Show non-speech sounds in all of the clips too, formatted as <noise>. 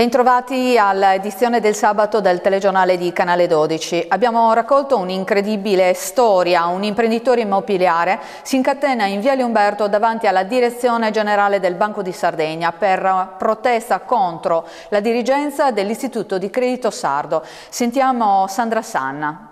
Bentrovati all'edizione del sabato del telegiornale di Canale 12. Abbiamo raccolto un'incredibile storia. Un imprenditore immobiliare si incatena in Viale Umberto davanti alla direzione generale del Banco di Sardegna per protesta contro la dirigenza dell'Istituto di Credito Sardo. Sentiamo Sandra Sanna.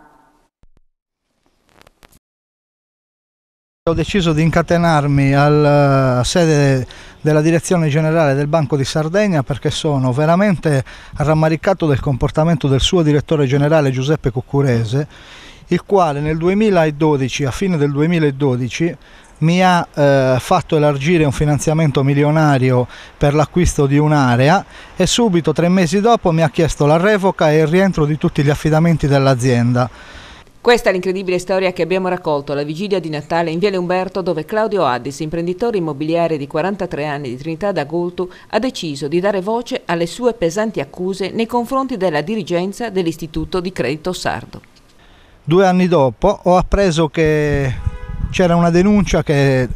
Ho deciso di incatenarmi alla eh, sede della direzione generale del Banco di Sardegna perché sono veramente rammaricato del comportamento del suo direttore generale Giuseppe Cuccurese, il quale nel 2012, a fine del 2012, mi ha eh, fatto elargire un finanziamento milionario per l'acquisto di un'area e subito tre mesi dopo mi ha chiesto la revoca e il rientro di tutti gli affidamenti dell'azienda questa è l'incredibile storia che abbiamo raccolto alla vigilia di Natale in Viale Umberto dove Claudio Addis, imprenditore immobiliare di 43 anni di Trinità d'Agolto, ha deciso di dare voce alle sue pesanti accuse nei confronti della dirigenza dell'Istituto di Credito Sardo. Due anni dopo ho appreso che c'era una denuncia che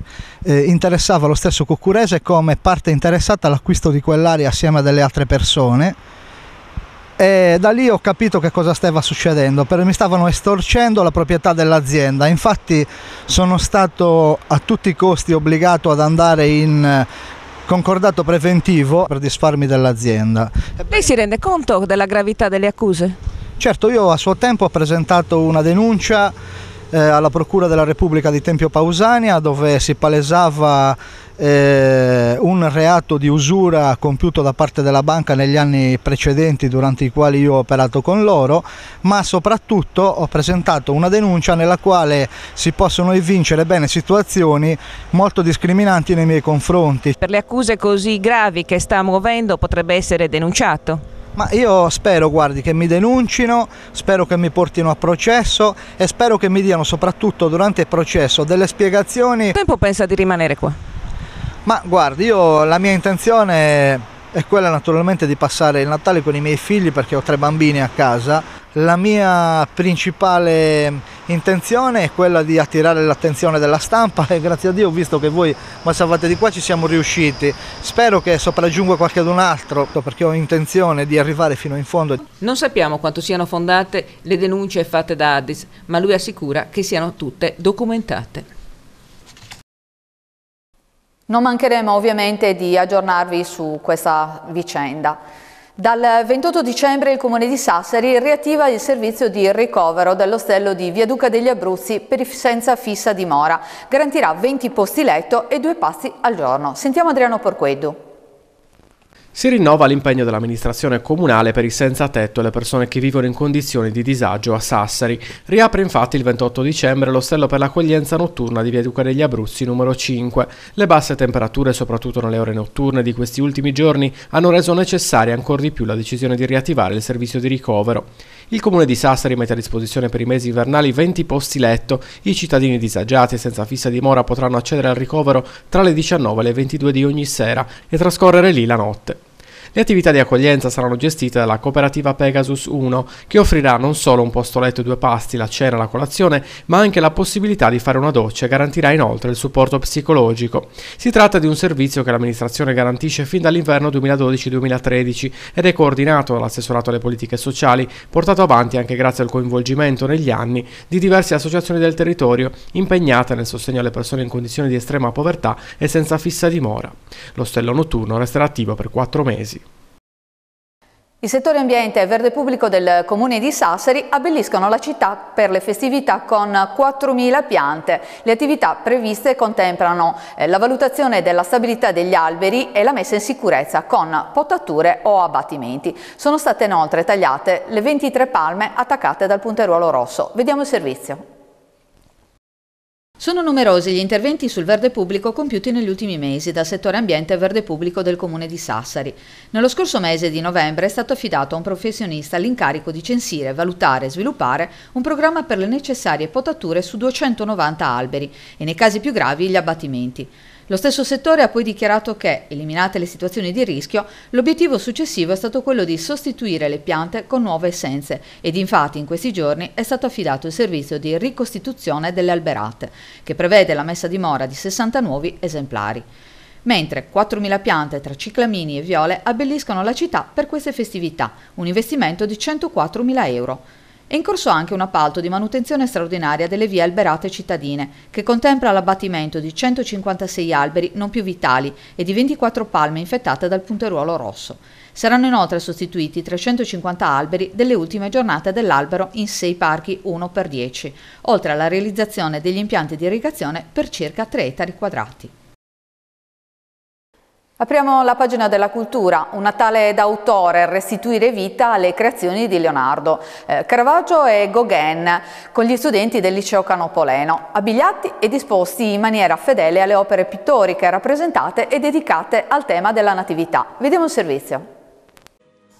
eh, interessava lo stesso Cuccurese come parte interessata all'acquisto di quell'area assieme a delle altre persone e da lì ho capito che cosa stava succedendo, perché mi stavano estorcendo la proprietà dell'azienda, infatti sono stato a tutti i costi obbligato ad andare in eh, concordato preventivo per disfarmi dell'azienda. Lei si rende conto della gravità delle accuse? Certo, io a suo tempo ho presentato una denuncia eh, alla Procura della Repubblica di Tempio Pausania dove si palesava eh, un reato di usura compiuto da parte della banca negli anni precedenti durante i quali io ho operato con loro, ma soprattutto ho presentato una denuncia nella quale si possono evincere bene situazioni molto discriminanti nei miei confronti. Per le accuse così gravi che sta muovendo potrebbe essere denunciato? Ma io spero, guardi, che mi denuncino, spero che mi portino a processo e spero che mi diano soprattutto durante il processo delle spiegazioni. Quanto tempo pensa di rimanere qua? Ma guardi, io la mia intenzione è quella naturalmente di passare il Natale con i miei figli perché ho tre bambini a casa la mia principale mm, intenzione è quella di attirare l'attenzione della stampa <laughs> e grazie a Dio ho visto che voi ma salvate di qua ci siamo riusciti. Spero che sopraggiunga qualche un altro perché ho intenzione di arrivare fino in fondo. Non sappiamo quanto siano fondate le denunce fatte da Addis, ma lui assicura che siano tutte documentate. Non mancheremo ovviamente di aggiornarvi su questa vicenda. Dal 28 dicembre il Comune di Sassari riattiva il servizio di ricovero dell'ostello di Via Duca degli Abruzzi per senza fissa dimora. Garantirà 20 posti letto e due pasti al giorno. Sentiamo Adriano Porqueddu. Si rinnova l'impegno dell'amministrazione comunale per i senza tetto e le persone che vivono in condizioni di disagio a Sassari. Riapre infatti il 28 dicembre l'ostello per l'accoglienza notturna di Via Duca degli Abruzzi numero 5. Le basse temperature, soprattutto nelle ore notturne di questi ultimi giorni, hanno reso necessaria ancora di più la decisione di riattivare il servizio di ricovero. Il comune di Sassari mette a disposizione per i mesi invernali 20 posti letto. I cittadini disagiati e senza fissa dimora potranno accedere al ricovero tra le 19 e le 22 di ogni sera e trascorrere lì la notte. Le attività di accoglienza saranno gestite dalla cooperativa Pegasus 1, che offrirà non solo un posto letto e due pasti, la cena e la colazione, ma anche la possibilità di fare una doccia e garantirà inoltre il supporto psicologico. Si tratta di un servizio che l'amministrazione garantisce fin dall'inverno 2012-2013 ed è coordinato dall'assessorato alle politiche sociali, portato avanti anche grazie al coinvolgimento negli anni di diverse associazioni del territorio impegnate nel sostegno alle persone in condizioni di estrema povertà e senza fissa dimora. L'ostello notturno resterà attivo per quattro mesi. Il settore ambiente e verde pubblico del comune di Sassari abbelliscono la città per le festività con 4.000 piante. Le attività previste contemplano eh, la valutazione della stabilità degli alberi e la messa in sicurezza con potature o abbattimenti. Sono state inoltre tagliate le 23 palme attaccate dal punteruolo rosso. Vediamo il servizio. Sono numerosi gli interventi sul verde pubblico compiuti negli ultimi mesi dal settore ambiente e verde pubblico del comune di Sassari. Nello scorso mese di novembre è stato affidato a un professionista l'incarico di censire, valutare e sviluppare un programma per le necessarie potature su 290 alberi e nei casi più gravi gli abbattimenti. Lo stesso settore ha poi dichiarato che, eliminate le situazioni di rischio, l'obiettivo successivo è stato quello di sostituire le piante con nuove essenze ed infatti in questi giorni è stato affidato il servizio di ricostituzione delle alberate, che prevede la messa a dimora di 60 nuovi esemplari mentre 4.000 piante tra ciclamini e viole abbelliscono la città per queste festività, un investimento di 104.000 euro. È in corso anche un appalto di manutenzione straordinaria delle vie alberate cittadine, che contempla l'abbattimento di 156 alberi non più vitali e di 24 palme infettate dal punteruolo rosso. Saranno inoltre sostituiti 350 alberi delle ultime giornate dell'albero in 6 parchi 1 per 10, oltre alla realizzazione degli impianti di irrigazione per circa 3 ettari quadrati. Apriamo la pagina della cultura, un Natale d'autore, restituire vita alle creazioni di Leonardo, eh, Caravaggio e Gauguin, con gli studenti del liceo Canopoleno, abbigliati e disposti in maniera fedele alle opere pittoriche rappresentate e dedicate al tema della Natività. Vediamo il servizio.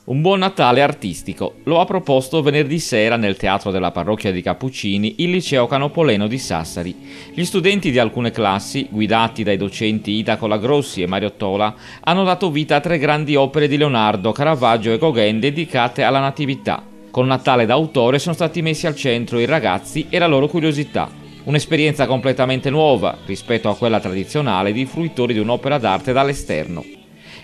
Un buon Natale artistico lo ha proposto venerdì sera nel teatro della parrocchia dei Cappuccini il liceo canopoleno di Sassari. Gli studenti di alcune classi, guidati dai docenti Ida Colagrossi e Mario Tola, hanno dato vita a tre grandi opere di Leonardo, Caravaggio e Gauguin dedicate alla Natività. Con Natale d'autore sono stati messi al centro i ragazzi e la loro curiosità. Un'esperienza completamente nuova rispetto a quella tradizionale di fruitori di un'opera d'arte dall'esterno.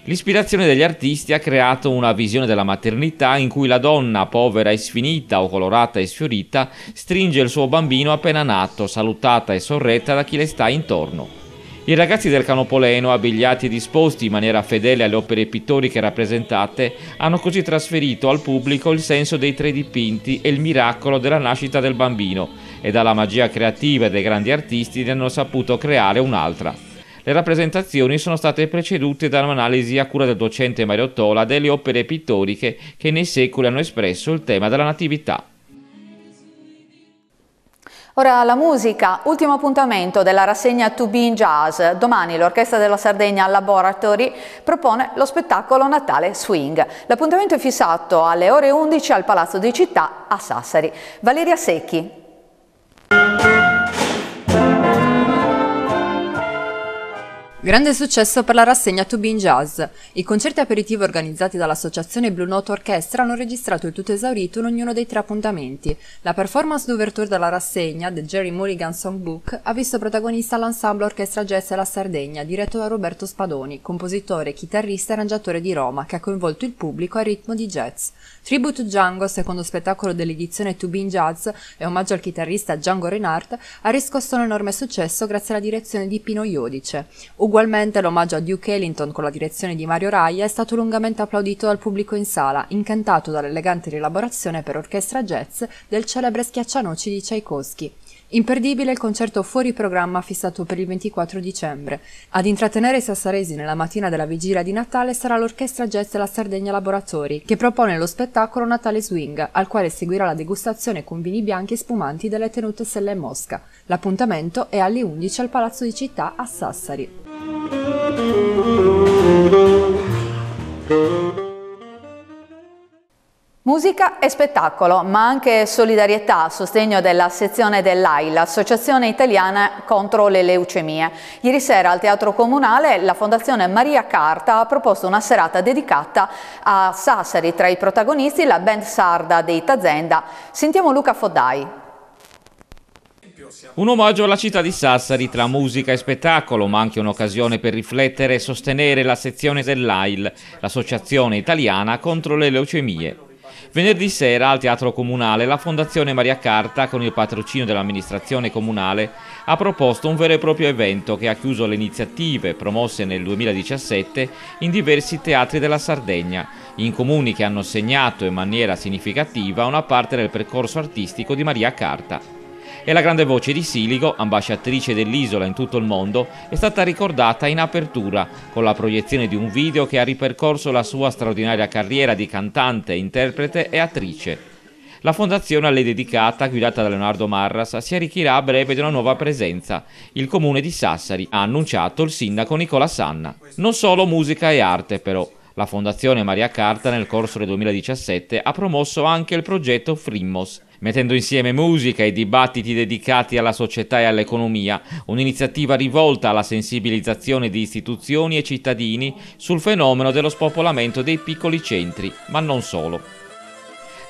L'ispirazione degli artisti ha creato una visione della maternità in cui la donna, povera e sfinita o colorata e sfiorita, stringe il suo bambino appena nato, salutata e sorretta da chi le sta intorno. I ragazzi del Canopoleno, abbigliati e disposti in maniera fedele alle opere pittoriche rappresentate, hanno così trasferito al pubblico il senso dei tre dipinti e il miracolo della nascita del bambino, e dalla magia creativa dei grandi artisti ne hanno saputo creare un'altra. Le rappresentazioni sono state precedute da un'analisi a cura del docente Mario Tola delle opere pittoriche che nei secoli hanno espresso il tema della natività. Ora la musica, ultimo appuntamento della rassegna To Be in Jazz. Domani l'Orchestra della Sardegna Laboratory propone lo spettacolo Natale Swing. L'appuntamento è fissato alle ore 11 al Palazzo di Città a Sassari. Valeria Secchi, Grande successo per la rassegna To Be in Jazz. I concerti aperitivi organizzati dall'associazione Blue Note Orchestra hanno registrato il tutto esaurito in ognuno dei tre appuntamenti. La performance d'ouverture della rassegna The Jerry Mulligan Songbook ha visto protagonista l'ensemble Orchestra Jazz della Sardegna, diretto da Roberto Spadoni, compositore, chitarrista e arrangiatore di Roma, che ha coinvolto il pubblico a ritmo di jazz. Tribute to Django, secondo spettacolo dell'edizione To Be in Jazz e omaggio al chitarrista Django Reinhardt, ha riscosso un enorme successo grazie alla direzione di Pino Iodice. Uguale Ugualmente l'omaggio a Duke Ellington con la direzione di Mario Raia è stato lungamente applaudito dal pubblico in sala, incantato dall'elegante rielaborazione per orchestra jazz del celebre schiaccianoci di Tchaikovsky. Imperdibile il concerto fuori programma fissato per il 24 dicembre. Ad intrattenere i sassaresi nella mattina della vigilia di Natale sarà l'orchestra jazz della Sardegna Laboratori, che propone lo spettacolo Natale Swing, al quale seguirà la degustazione con vini bianchi e spumanti delle tenute Selle e Mosca. L'appuntamento è alle 11 al Palazzo di Città a Sassari. Musica e spettacolo, ma anche solidarietà a sostegno della sezione dell'AI, l'Associazione Italiana contro le Leucemie. Ieri sera al Teatro Comunale la Fondazione Maria Carta ha proposto una serata dedicata a Sassari. Tra i protagonisti la band sarda dei Tazenda. Sentiamo Luca Foddai. Un omaggio alla città di Sassari tra musica e spettacolo, ma anche un'occasione per riflettere e sostenere la sezione dell'AIL, l'Associazione Italiana contro le Leucemie. Venerdì sera al Teatro Comunale la Fondazione Maria Carta, con il patrocinio dell'amministrazione comunale, ha proposto un vero e proprio evento che ha chiuso le iniziative promosse nel 2017 in diversi teatri della Sardegna, in comuni che hanno segnato in maniera significativa una parte del percorso artistico di Maria Carta e la grande voce di Siligo, ambasciatrice dell'isola in tutto il mondo, è stata ricordata in apertura con la proiezione di un video che ha ripercorso la sua straordinaria carriera di cantante, interprete e attrice. La fondazione a lei dedicata, guidata da Leonardo Marras, si arricchirà a breve di una nuova presenza. Il comune di Sassari ha annunciato il sindaco Nicola Sanna. Non solo musica e arte però. La Fondazione Maria Carta nel corso del 2017 ha promosso anche il progetto Frimmos, mettendo insieme musica e dibattiti dedicati alla società e all'economia, un'iniziativa rivolta alla sensibilizzazione di istituzioni e cittadini sul fenomeno dello spopolamento dei piccoli centri, ma non solo.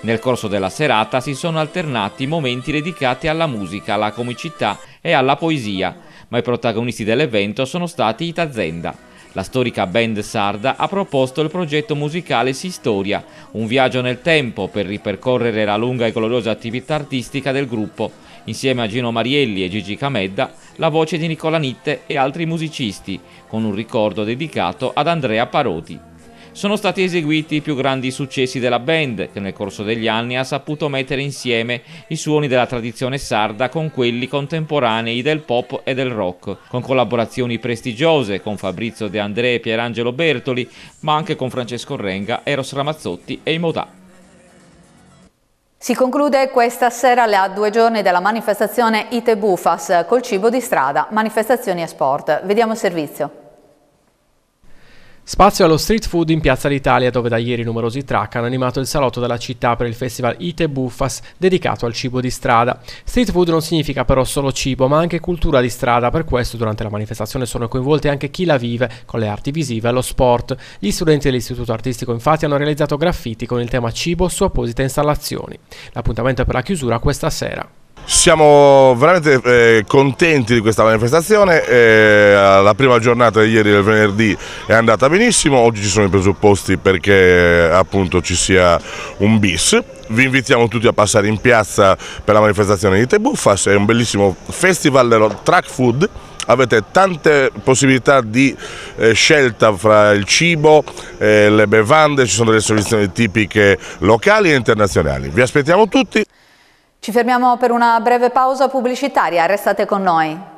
Nel corso della serata si sono alternati momenti dedicati alla musica, alla comicità e alla poesia, ma i protagonisti dell'evento sono stati i Itazenda, la storica band sarda ha proposto il progetto musicale Sistoria, un viaggio nel tempo per ripercorrere la lunga e gloriosa attività artistica del gruppo, insieme a Gino Marielli e Gigi Camedda, la voce di Nicola Nitte e altri musicisti, con un ricordo dedicato ad Andrea Parodi sono stati eseguiti i più grandi successi della band, che nel corso degli anni ha saputo mettere insieme i suoni della tradizione sarda con quelli contemporanei del pop e del rock, con collaborazioni prestigiose con Fabrizio De André e Pierangelo Bertoli, ma anche con Francesco Renga, Eros Ramazzotti e i Modà. Si conclude questa sera a due giorni della manifestazione Ite Bufas col cibo di strada, manifestazioni e sport. Vediamo il servizio. Spazio allo street food in Piazza d'Italia dove da ieri numerosi track hanno animato il salotto della città per il festival Ite Buffas dedicato al cibo di strada. Street food non significa però solo cibo ma anche cultura di strada, per questo durante la manifestazione sono coinvolte anche chi la vive con le arti visive e lo sport. Gli studenti dell'istituto artistico infatti hanno realizzato graffiti con il tema cibo su apposite installazioni. L'appuntamento è per la chiusura questa sera. Siamo veramente eh, contenti di questa manifestazione, eh, la prima giornata di ieri del venerdì è andata benissimo, oggi ci sono i presupposti perché appunto ci sia un bis. Vi invitiamo tutti a passare in piazza per la manifestazione di Buffas, è un bellissimo festival del track food avete tante possibilità di eh, scelta fra il cibo, eh, le bevande, ci sono delle soluzioni tipiche locali e internazionali. Vi aspettiamo tutti! Ci fermiamo per una breve pausa pubblicitaria, restate con noi.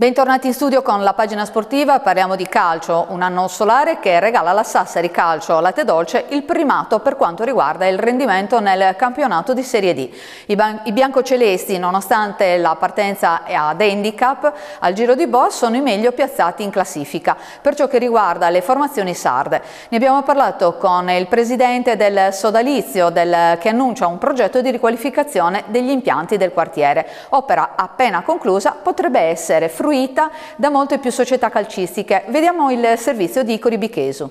Bentornati in studio con la pagina sportiva, parliamo di calcio, un anno solare che regala alla Sassari Calcio Latte Dolce il primato per quanto riguarda il rendimento nel campionato di Serie D. I, i biancocelesti, nonostante la partenza ad handicap, al giro di boss sono i meglio piazzati in classifica per ciò che riguarda le formazioni sarde. Ne abbiamo parlato con il presidente del sodalizio del, che annuncia un progetto di riqualificazione degli impianti del quartiere. Opera appena conclusa potrebbe essere fruttata fruita da molte più società calcistiche. Vediamo il servizio di Icori Bichesu.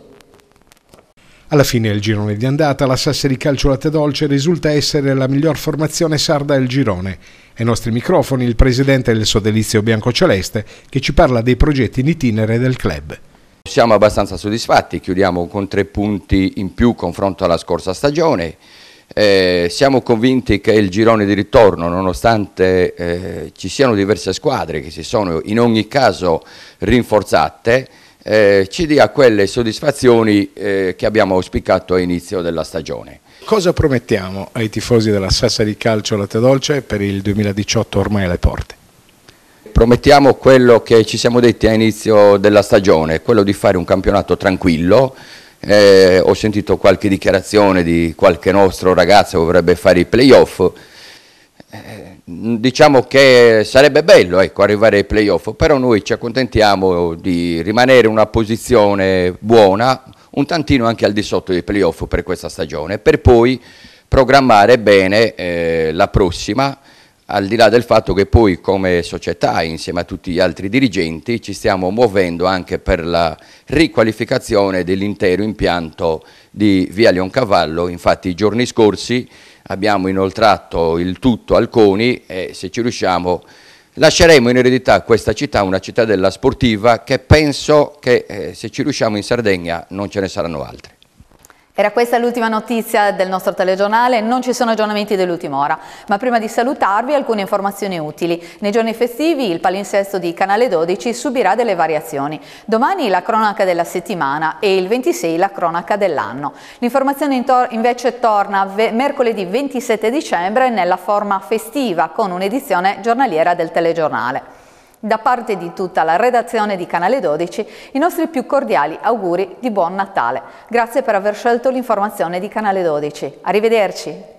Alla fine del girone di andata, la Sassari Calcio Latte Dolce risulta essere la miglior formazione sarda del girone. Ai nostri microfoni il presidente del Sodalizio Biancoceleste che ci parla dei progetti in itinere del club. Siamo abbastanza soddisfatti, chiudiamo con tre punti in più confronto alla scorsa stagione. Eh, siamo convinti che il girone di ritorno, nonostante eh, ci siano diverse squadre che si sono in ogni caso rinforzate, eh, ci dia quelle soddisfazioni eh, che abbiamo auspicato a inizio della stagione. Cosa promettiamo ai tifosi della Sassa di Calcio Latte Dolce per il 2018 ormai alle porte? Promettiamo quello che ci siamo detti a inizio della stagione, quello di fare un campionato tranquillo, eh, ho sentito qualche dichiarazione di qualche nostro ragazzo che vorrebbe fare i playoff, eh, diciamo che sarebbe bello ecco, arrivare ai playoff, però noi ci accontentiamo di rimanere in una posizione buona, un tantino anche al di sotto dei playoff per questa stagione, per poi programmare bene eh, la prossima al di là del fatto che poi come società, insieme a tutti gli altri dirigenti, ci stiamo muovendo anche per la riqualificazione dell'intero impianto di Via Leoncavallo, infatti i giorni scorsi abbiamo inoltrato il tutto al CONI e se ci riusciamo lasceremo in eredità questa città, una cittadella sportiva che penso che eh, se ci riusciamo in Sardegna non ce ne saranno altre. Era questa l'ultima notizia del nostro telegiornale, non ci sono aggiornamenti dell'ultima ora, ma prima di salutarvi alcune informazioni utili. Nei giorni festivi il palinsesto di Canale 12 subirà delle variazioni. Domani la cronaca della settimana e il 26 la cronaca dell'anno. L'informazione invece torna mercoledì 27 dicembre nella forma festiva con un'edizione giornaliera del telegiornale. Da parte di tutta la redazione di Canale 12, i nostri più cordiali auguri di buon Natale. Grazie per aver scelto l'informazione di Canale 12. Arrivederci.